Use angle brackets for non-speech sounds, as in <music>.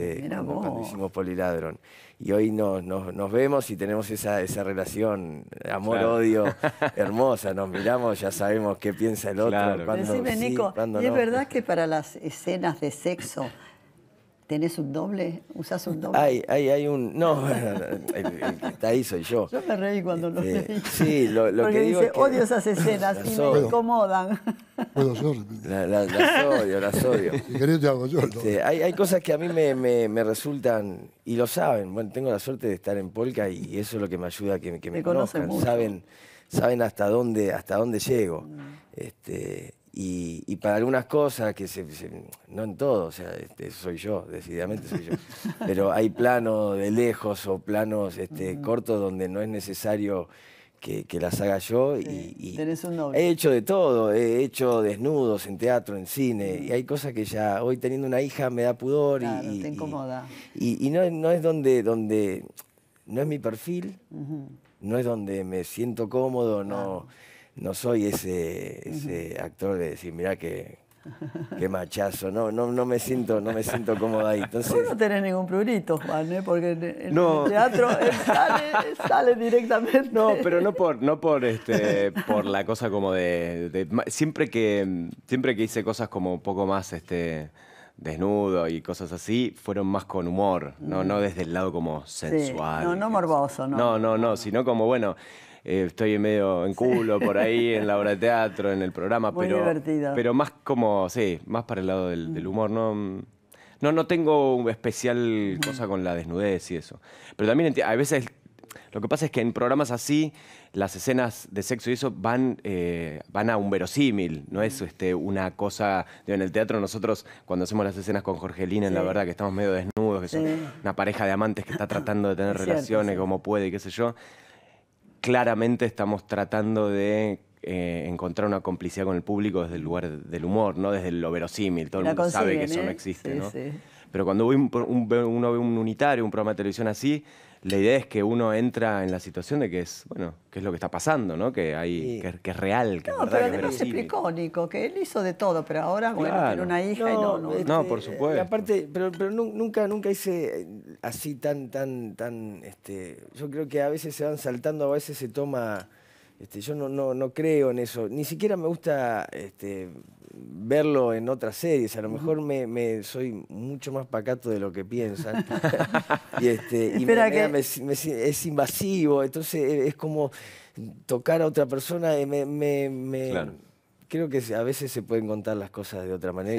este, cuando, Y hoy nos, nos, vemos y tenemos esa, relación amor-odio <laughs> hermosa. Nos miramos, ya sabemos qué piensa el otro. y es verdad que para las escenas de sexo ¿Tenés un doble? ¿Usás un doble? Hay, hay, hay un. No, <laughs> está ahí soy yo. Yo me reí cuando lo leí. Eh, sí, lo, que dice, digo. Es que odio esas escenas <laughs> y me incomodan. Puedo yo la, las odio, las odio. <laughs> Si querés, te hago yo. Sí, hay, hay, cosas que a mí me, me, resultan, y lo saben. Bueno, tengo la suerte de estar en Polka y eso es lo que me ayuda a que, que me, me conozcan. Saben, saben hasta dónde, hasta dónde llego. Mm. Este, y, para algunas cosas que se, no en todo, o sea, este, soy yo, decididamente soy yo, <laughs> pero hay planos de lejos o planos este, cortos donde no es necesario que, las haga yo y, un he hecho de todo, he hecho desnudos en teatro, en cine, y hay cosas que ya hoy teniendo una hija me da pudor claro, y, te incomoda. y, no, es donde, donde, no es mi perfil, no es donde me siento cómodo, no no soy ese, ese actor de decir, mirá que, Qué machazo, no, no, no me siento, no me siento cómodo ahí. Entonces... no tenés ningún prurito, Juan, ¿eh? porque en, el teatro eh, eh, sale, directamente. No, pero no por, no por este, por la cosa como de, siempre que siempre que hice cosas como un poco más este desnudo y cosas así, fueron más con humor, no, no desde el lado como sensual. No, no morboso, no. No, no, no, sino como bueno. Eh, estoy medio en culo por ahí, en la obra de teatro, en el programa, pero, pero más como, sí, más para el lado del, mm. humor, ¿no? No, no tengo especial cosa con la desnudez y eso. Pero también a veces lo que pasa es que en programas así, las escenas de sexo y eso van, eh, van a un verosímil, no es este, una cosa. En el teatro, nosotros cuando hacemos las escenas con Jorgelina, en la verdad que estamos medio desnudos, que una pareja de amantes que está tratando de tener relaciones como puede y qué sé yo claramente estamos tratando de eh, encontrar una complicidad con el público desde el lugar del humor, no desde lo verosímil. Todo el mundo sabe que eso no ¿eh? existe. Pero cuando uno ve un unitario, un programa de televisión así, la idea es que uno entra en la situación de que es, bueno, que es lo que está pasando, ¿no? Que hay, que, es real, que no, es verdad, pero además es Nico, que él hizo de todo, pero ahora bueno, tiene una hija no, y no, no. no, por este, supuesto. Aparte, pero, pero nunca, nunca hice así tan, tan, tan, este. Yo creo que a veces se van saltando, a veces se toma. Este, yo no, no, no, creo en eso. Ni siquiera me gusta este, verlo en otras series. A lo mejor me, soy mucho más pacato de lo que piensan. <laughs> y, este, es invasivo. Entonces e, es como tocar a otra persona. Creo que a veces se pueden contar las cosas de otra manera.